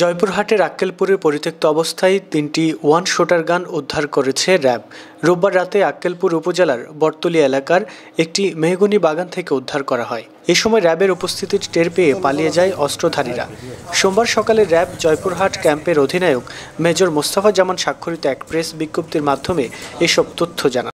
জয়পুরহাটের আক্কেলপুরে পরিত্যক্ত অবস্থায় তিনটি ওয়ান শোটার গান উদ্ধার করেছে র্যাব রোববার রাতে আক্কেলপুর উপজেলার বর্তলি এলাকার একটি মেহগুনি বাগান থেকে উদ্ধার করা হয় এ সময় র্যাবের উপস্থিতি টের পেয়ে পালিয়ে যায় অস্ত্রধারীরা সোমবার সকালে র্যাব জয়পুরহাট ক্যাম্পের অধিনায়ক মেজর মোস্তাফা জামান স্বাক্ষরিত এক প্রেস বিজ্ঞপ্তির মাধ্যমে এসব তথ্য জানান